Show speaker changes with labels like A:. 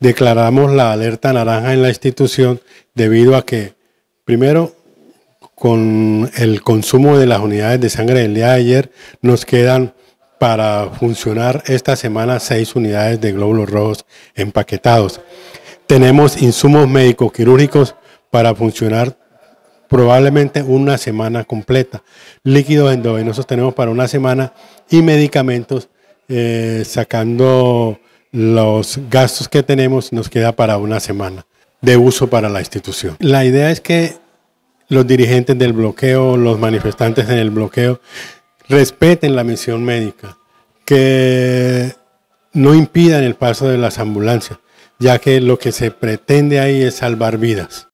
A: declaramos la alerta naranja en la institución debido a que, primero, con el consumo de las unidades de sangre del día de ayer, nos quedan para funcionar esta semana seis unidades de glóbulos rojos empaquetados. Tenemos insumos médicos quirúrgicos para funcionar probablemente una semana completa. Líquidos endovenosos tenemos para una semana y medicamentos eh, sacando los gastos que tenemos nos queda para una semana de uso para la institución. La idea es que los dirigentes del bloqueo, los manifestantes en el bloqueo, respeten la misión médica, que no impidan el paso de las ambulancias, ya que lo que se pretende ahí es salvar vidas.